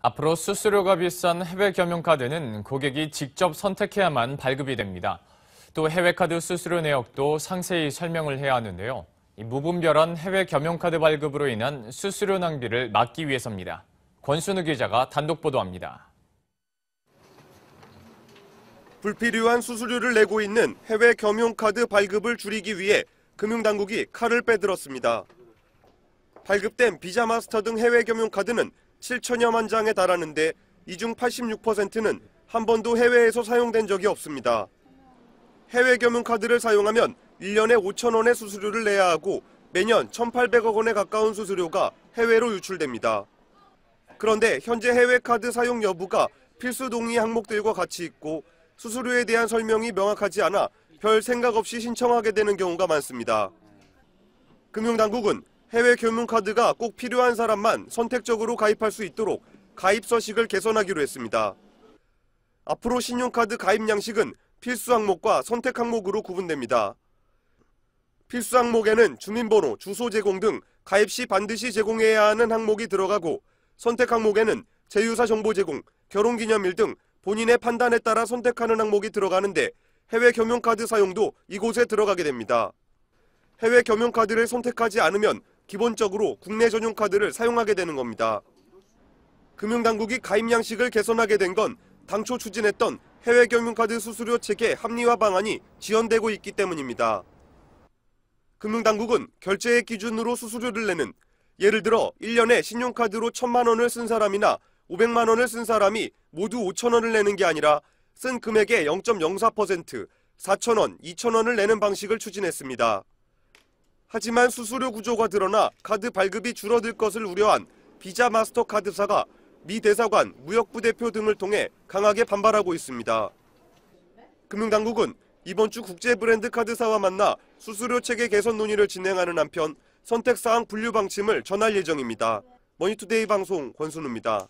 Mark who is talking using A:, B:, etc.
A: 앞으로 수수료가 비싼 해외 겸용카드는 고객이 직접 선택해야만 발급이 됩니다. 또 해외 카드 수수료 내역도 상세히 설명을 해야 하는데요. 무분별한 해외 겸용카드 발급으로 인한 수수료 낭비를 막기 위해서입니다. 권순우 기자가 단독 보도합니다.
B: 불필요한 수수료를 내고 있는 해외 겸용카드 발급을 줄이기 위해 금융당국이 칼을 빼들었습니다. 발급된 비자 마스터 등 해외 겸용카드는 7천여만 장에 달하는데 이 중 86%는 한 번도 해외에서 사용된 적이 없습니다. 해외 겸용 카드를 사용하면 1년에 5천 원의 수수료를 내야 하고 매년 1,800억 원에 가까운 수수료가 해외로 유출됩니다. 그런데 현재 해외 카드 사용 여부가 필수 동의 항목들과 같이 있고 수수료에 대한 설명이 명확하지 않아 별 생각 없이 신청하게 되는 경우가 많습니다. 금융당국은 해외 교문카드가 꼭 필요한 사람만 선택적으로 가입할 수 있도록 가입 서식을 개선하기로 했습니다. 앞으로 신용카드 가입 양식은 필수 항목과 선택 항목으로 구분됩니다. 필수 항목에는 주민번호, 주소 제공 등 가입 시 반드시 제공해야 하는 항목이 들어가고 선택 항목에는 제휴사 정보 제공, 결혼기념일 등 본인의 판단에 따라 선택하는 항목이 들어가는데 해외 겸용카드 사용도 이곳에 들어가게 됩니다. 해외 겸용카드를 선택하지 않으면 기본적으로 국내 전용 카드를 사용하게 되는 겁니다. 금융당국이 가입 양식을 개선하게 된 건 당초 추진했던 해외 경융카드 수수료 체계 합리화 방안이 지연되고 있기 때문입니다. 금융당국은 결제액 기준으로 수수료를 내는 예를 들어 1년에 신용카드로 1천만 원을 쓴 사람이나 500만 원을 쓴 사람이 모두 5천 원을 내는 게 아니라 쓴 금액의 0.04%, 4천 원, 2천 원을 내는 방식을 추진했습니다. 하지만 수수료 구조가 드러나 카드 발급이 줄어들 것을 우려한 비자 마스터카드사가 미 대사관, 무역부 대표 등을 통해 강하게 반발하고 있습니다. 금융당국은 이번 주 국제 브랜드 카드사와 만나 수수료 체계 개선 논의를 진행하는 한편 선택사항 분류 방침을 전할 예정입니다. 머니투데이 방송 권순우입니다.